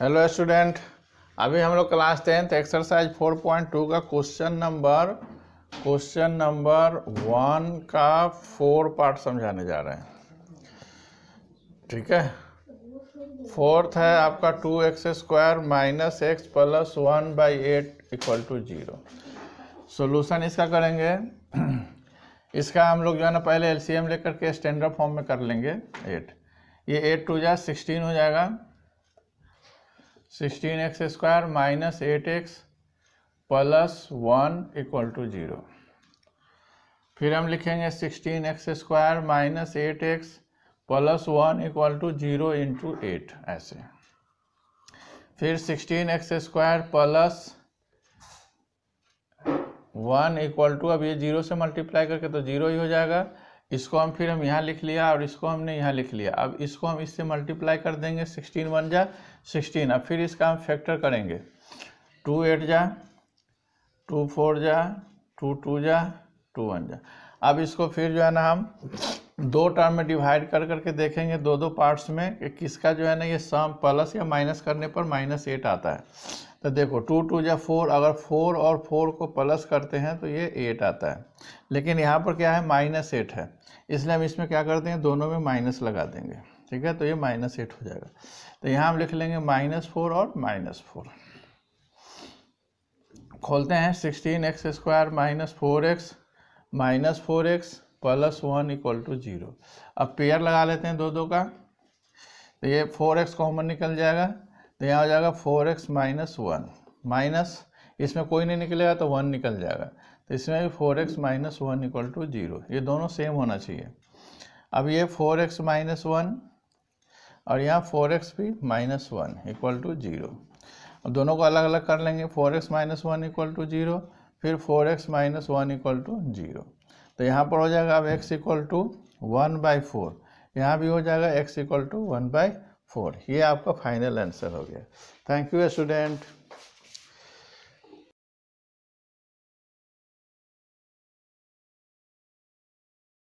hello student अभी हम लोग क्लास टेंथ एक्सरसाइज 4.2 का question number question number one का फोर पार्ट समझाने जा रहे हैं ठीक है फोर्थ है आपका two x square minus x plus one by eight equal to zero solution इसका करेंगे इसका हम लोग जो है ना पहले एलसीएम लेकर के स्टैंडर्ड फॉर्म में कर लेंगे एट ये एट टू जा सिक्सटीन हो जाएगा sixteen x square minus eight x plus one equal to zero फिर हम लिखेंगे sixteen x square minus eight x plus one equal to zero into eight ऐसे फिर sixteen x square plus one equal to अब ये zero से multiply करके तो जीरो ही हो जाएगा इसको हम फिर हम यहाँ लिख लिया और इसको हमने यहाँ लिख लिया अब इसको हम इससे मल्टीप्लाई कर देंगे सिक्सटीन वन जा सिक्सटीन अब फिर इसका हम फैक्टर करेंगे टू एट जा टू फोर जा टू टू जा टू वन जा अब इसको फिर जो है ना हम दो टर्म में डिवाइड कर करके देखेंगे दो दो पार्ट्स में कि किसका जो है ना ये सम प्लस या माइनस करने पर माइनस एट आता है तो देखो टू टू या फोर अगर फोर और फोर को प्लस करते हैं तो ये एट आता है लेकिन यहाँ पर क्या है माइनस एट है इसलिए हम इसमें क्या करते हैं दोनों में माइनस लगा देंगे ठीक है तो ये माइनस एट हो जाएगा तो यहाँ हम लिख लेंगे माइनस फोर और माइनस फोर खोलते हैं sixteen x square minus four x minus four x plus one equal to zero अब पेयर लगा लेते हैं दो दो का तो ये फोर एक्स कॉमन निकल जाएगा तो यहाँ हो जाएगा four x minus one minus इसमें कोई नहीं निकलेगा तो वन निकल जाएगा तो इसमें भी four x minus one equal to zero ये दोनों सेम होना चाहिए अब ये फोर एक्स माइनस वन और यहाँ फोर एक्स भी minus one equal to zero दोनों को अलग अलग कर लेंगे four x minus one equal to zero फिर four x minus one equal to zero तो यहाँ पर हो जाएगा अब x equal to one by four यहाँ भी हो जाएगा x equal to one by four ये आपका फाइनल आंसर हो गया थैंक यू स्टूडेंट